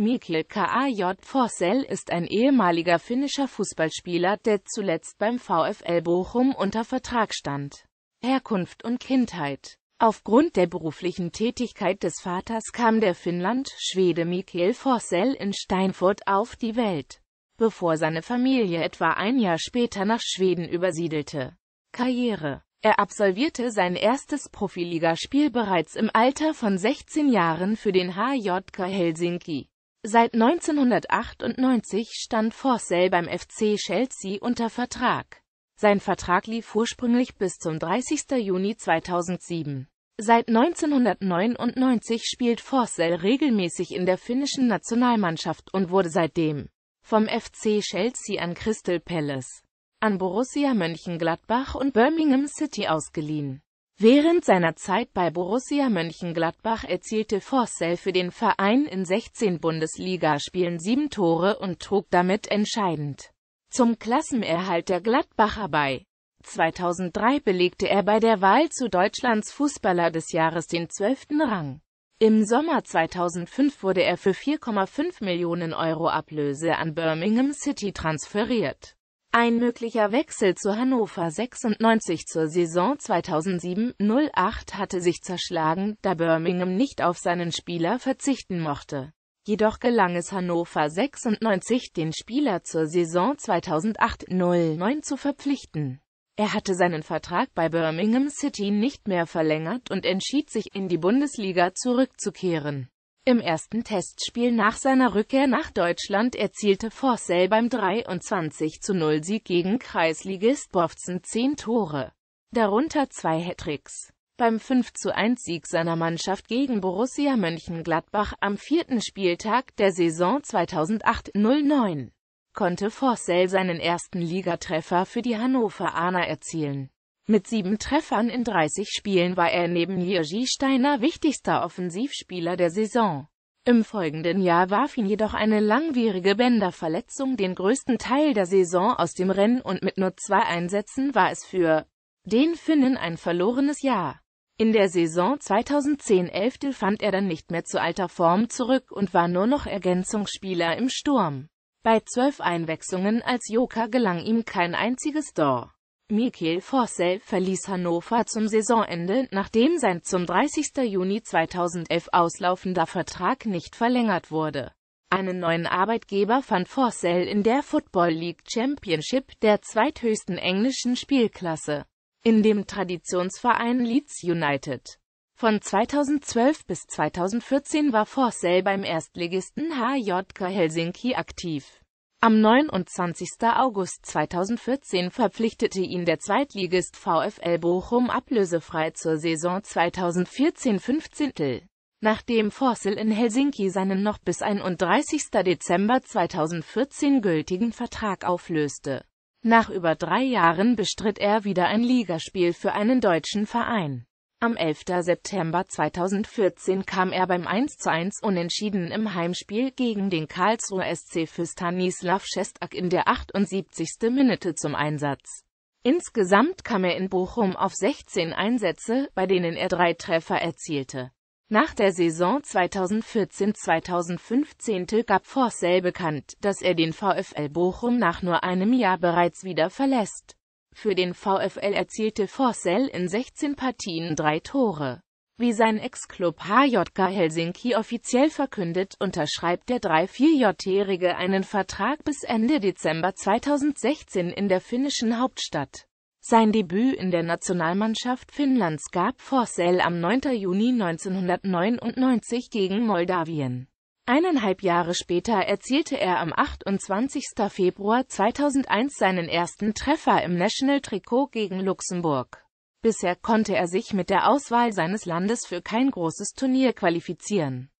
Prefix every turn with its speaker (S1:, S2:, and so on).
S1: Mikkel K.A.J. Forsell ist ein ehemaliger finnischer Fußballspieler, der zuletzt beim VfL Bochum unter Vertrag stand. Herkunft und Kindheit Aufgrund der beruflichen Tätigkeit des Vaters kam der Finnland-Schwede Mikkel Forsell in Steinfurt auf die Welt, bevor seine Familie etwa ein Jahr später nach Schweden übersiedelte. Karriere er absolvierte sein erstes Profiligaspiel bereits im Alter von 16 Jahren für den HJK Helsinki. Seit 1998 stand Forsell beim FC Chelsea unter Vertrag. Sein Vertrag lief ursprünglich bis zum 30. Juni 2007. Seit 1999 spielt Forsell regelmäßig in der finnischen Nationalmannschaft und wurde seitdem vom FC Chelsea an Crystal Palace, an Borussia Mönchengladbach und Birmingham City ausgeliehen Während seiner Zeit bei Borussia Mönchengladbach erzielte Forssell für den Verein in 16 Bundesligaspielen sieben Tore und trug damit entscheidend zum Klassenerhalt der Gladbacher bei. 2003 belegte er bei der Wahl zu Deutschlands Fußballer des Jahres den zwölften Rang. Im Sommer 2005 wurde er für 4,5 Millionen Euro Ablöse an Birmingham City transferiert. Ein möglicher Wechsel zu Hannover 96 zur Saison 2007-08 hatte sich zerschlagen, da Birmingham nicht auf seinen Spieler verzichten mochte. Jedoch gelang es Hannover 96, den Spieler zur Saison 2008-09 zu verpflichten. Er hatte seinen Vertrag bei Birmingham City nicht mehr verlängert und entschied sich, in die Bundesliga zurückzukehren. Im ersten Testspiel nach seiner Rückkehr nach Deutschland erzielte Forssell beim 23:0 Sieg gegen Kreisligist Bovsen 10 Tore, darunter zwei Hattricks. Beim 5:1 Sieg seiner Mannschaft gegen Borussia Mönchengladbach am vierten Spieltag der Saison 2008-09 konnte Forssell seinen ersten Ligatreffer für die Hannoveraner erzielen. Mit sieben Treffern in 30 Spielen war er neben Jerzy Steiner wichtigster Offensivspieler der Saison. Im folgenden Jahr warf ihn jedoch eine langwierige Bänderverletzung den größten Teil der Saison aus dem Rennen und mit nur zwei Einsätzen war es für den Finnen ein verlorenes Jahr. In der Saison 2010-11 fand er dann nicht mehr zu alter Form zurück und war nur noch Ergänzungsspieler im Sturm. Bei zwölf Einwechslungen als Joker gelang ihm kein einziges Tor. Michael Forsell verließ Hannover zum Saisonende, nachdem sein zum 30. Juni 2011 auslaufender Vertrag nicht verlängert wurde. Einen neuen Arbeitgeber fand Forsell in der Football League Championship, der zweithöchsten englischen Spielklasse, in dem Traditionsverein Leeds United. Von 2012 bis 2014 war Forsell beim Erstligisten HJK Helsinki aktiv. Am 29. August 2014 verpflichtete ihn der Zweitligist VfL Bochum ablösefrei zur Saison 2014-15. Nachdem Forssell in Helsinki seinen noch bis 31. Dezember 2014 gültigen Vertrag auflöste. Nach über drei Jahren bestritt er wieder ein Ligaspiel für einen deutschen Verein. Am 11. September 2014 kam er beim 1 zu 1 Unentschieden im Heimspiel gegen den Karlsruher SC für Stanislav Szestak in der 78. Minute zum Einsatz. Insgesamt kam er in Bochum auf 16 Einsätze, bei denen er drei Treffer erzielte. Nach der Saison 2014-2015 gab Forssell bekannt, dass er den VfL Bochum nach nur einem Jahr bereits wieder verlässt. Für den VfL erzielte Forsell in 16 Partien drei Tore. Wie sein Ex-Club HJK Helsinki offiziell verkündet, unterschreibt der 3-4-Jährige einen Vertrag bis Ende Dezember 2016 in der finnischen Hauptstadt. Sein Debüt in der Nationalmannschaft Finnlands gab Forsell am 9. Juni 1999 gegen Moldawien. Eineinhalb Jahre später erzielte er am 28. Februar 2001 seinen ersten Treffer im National-Trikot gegen Luxemburg. Bisher konnte er sich mit der Auswahl seines Landes für kein großes Turnier qualifizieren.